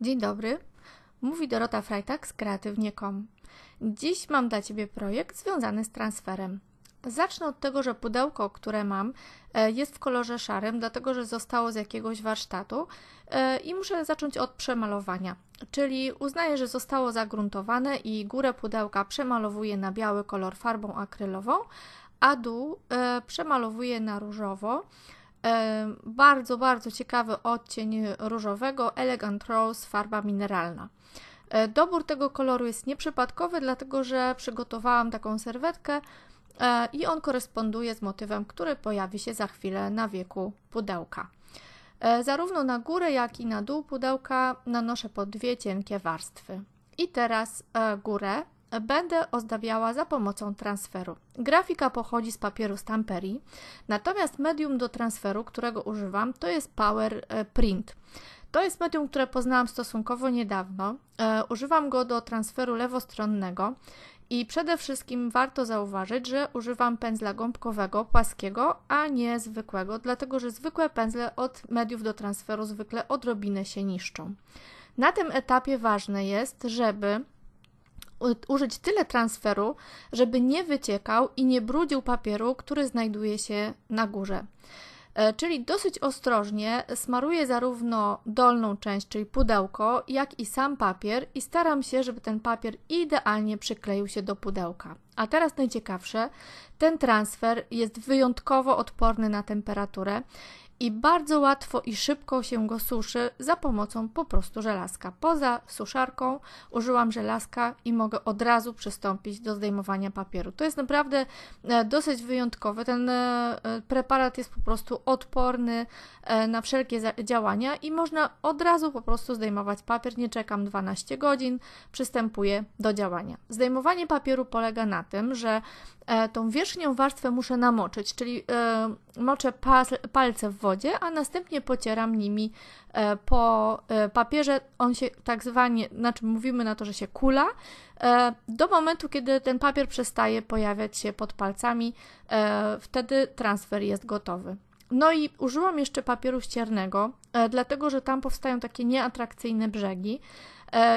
Dzień dobry, mówi Dorota Frajtak z kreatywnie.com. Dziś mam dla Ciebie projekt związany z transferem. Zacznę od tego, że pudełko, które mam, e, jest w kolorze szarym, dlatego że zostało z jakiegoś warsztatu e, i muszę zacząć od przemalowania. Czyli uznaję, że zostało zagruntowane i górę pudełka przemalowuję na biały kolor farbą akrylową, a dół e, przemalowuję na różowo. E, bardzo, bardzo ciekawy odcień różowego Elegant Rose farba mineralna. E, dobór tego koloru jest nieprzypadkowy, dlatego że przygotowałam taką serwetkę e, i on koresponduje z motywem, który pojawi się za chwilę na wieku pudełka. Zarówno na górę, jak i na dół pudełka nanoszę po dwie cienkie warstwy. I teraz górę będę ozdabiała za pomocą transferu. Grafika pochodzi z papieru Stamperi, natomiast medium do transferu, którego używam, to jest Power e, Print. To jest medium, które poznałam stosunkowo niedawno. E, używam go do transferu lewostronnego i przede wszystkim warto zauważyć, że używam pędzla gąbkowego, płaskiego, a nie zwykłego, dlatego że zwykłe pędzle od mediów do transferu zwykle odrobinę się niszczą. Na tym etapie ważne jest, żeby użyć tyle transferu, żeby nie wyciekał i nie brudził papieru, który znajduje się na górze. E, czyli dosyć ostrożnie smaruję zarówno dolną część, czyli pudełko, jak i sam papier i staram się, żeby ten papier idealnie przykleił się do pudełka. A teraz najciekawsze, ten transfer jest wyjątkowo odporny na temperaturę i bardzo łatwo i szybko się go suszy za pomocą po prostu żelazka. Poza suszarką użyłam żelazka i mogę od razu przystąpić do zdejmowania papieru. To jest naprawdę e, dosyć wyjątkowe. Ten e, preparat jest po prostu odporny e, na wszelkie działania i można od razu po prostu zdejmować papier. Nie czekam 12 godzin, przystępuję do działania. Zdejmowanie papieru polega na tym, że E, tą wierzchnią warstwę muszę namoczyć, czyli e, moczę palce w wodzie, a następnie pocieram nimi e, po papierze. On się tak zwanie, na czym mówimy na to, że się kula, do momentu, kiedy ten papier przestaje pojawiać się pod palcami, wtedy transfer jest gotowy. No i użyłam jeszcze papieru ściernego, dlatego że tam powstają takie nieatrakcyjne brzegi.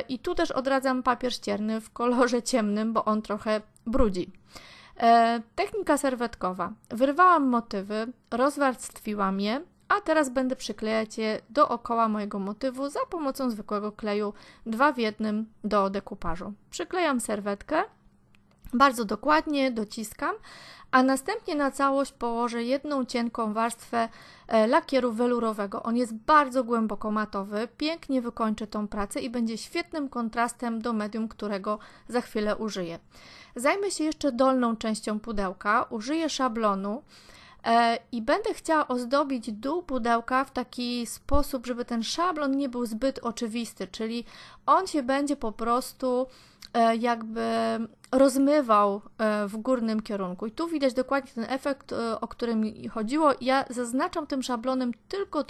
I tu też odradzam papier ścierny w kolorze ciemnym, bo on trochę brudzi. E, technika serwetkowa. Wyrwałam motywy, rozwarstwiłam je, a teraz będę przyklejać je dookoła mojego motywu za pomocą zwykłego kleju dwa w jednym do dekupażu. Przyklejam serwetkę bardzo dokładnie dociskam, a następnie na całość położę jedną cienką warstwę e, lakieru welurowego. On jest bardzo głęboko matowy, pięknie wykończy tą pracę i będzie świetnym kontrastem do medium, którego za chwilę użyję. Zajmę się jeszcze dolną częścią pudełka, użyję szablonu e, i będę chciała ozdobić dół pudełka w taki sposób, żeby ten szablon nie był zbyt oczywisty, czyli on się będzie po prostu E, jakby rozmywał e, w górnym kierunku. I tu widać dokładnie ten efekt, e, o którym chodziło. Ja zaznaczam tym szablonem tylko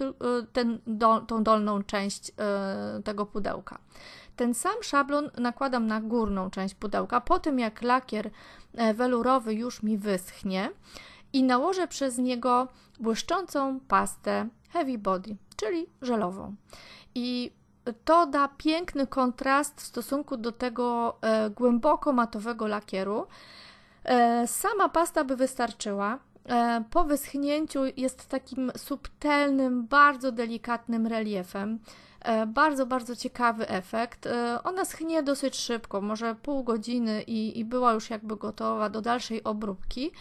ten, tą dolną część tego pudełka. Ten sam szablon nakładam na górną część pudełka, po tym jak lakier welurowy już mi wyschnie i nałożę przez niego błyszczącą pastę Heavy Body, czyli żelową. I to da piękny kontrast w stosunku do tego e, głęboko matowego lakieru. E, sama pasta by wystarczyła. E, po wyschnięciu jest takim subtelnym, bardzo delikatnym reliefem. Bardzo, bardzo ciekawy efekt. Ona schnie dosyć szybko, może pół godziny i, i była już jakby gotowa do dalszej obróbki.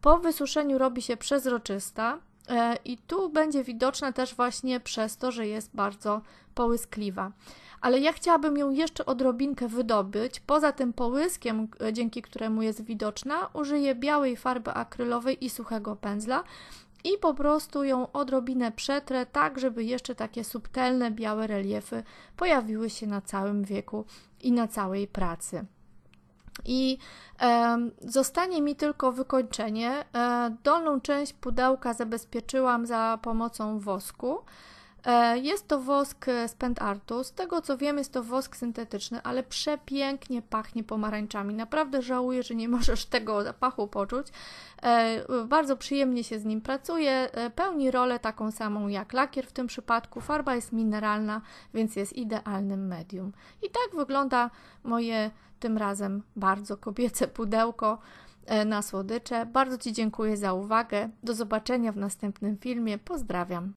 Po wysuszeniu robi się przezroczysta, E, I tu będzie widoczna też właśnie przez to, że jest bardzo połyskliwa. Ale ja chciałabym ją jeszcze odrobinkę wydobyć. Poza tym połyskiem, e, dzięki któremu jest widoczna, użyję białej farby akrylowej i suchego pędzla i po prostu ją odrobinę przetrę, tak żeby jeszcze takie subtelne białe reliefy pojawiły się na całym wieku i na całej pracy. I zostanie mi tylko wykończenie. E, dolną część pudełka zabezpieczyłam za pomocą wosku. E, jest to wosk e, z Pentartu. Z tego co wiem, jest to wosk syntetyczny, ale przepięknie pachnie pomarańczami. Naprawdę żałuję, że nie możesz tego zapachu poczuć. E, bardzo przyjemnie się z nim pracuje. Pełni rolę taką samą jak lakier w tym przypadku. Farba jest mineralna, więc jest idealnym medium. I tak wygląda moje tym razem bardzo kobiece pudełko na słodycze. Bardzo Ci dziękuję za uwagę. Do zobaczenia w następnym filmie. Pozdrawiam.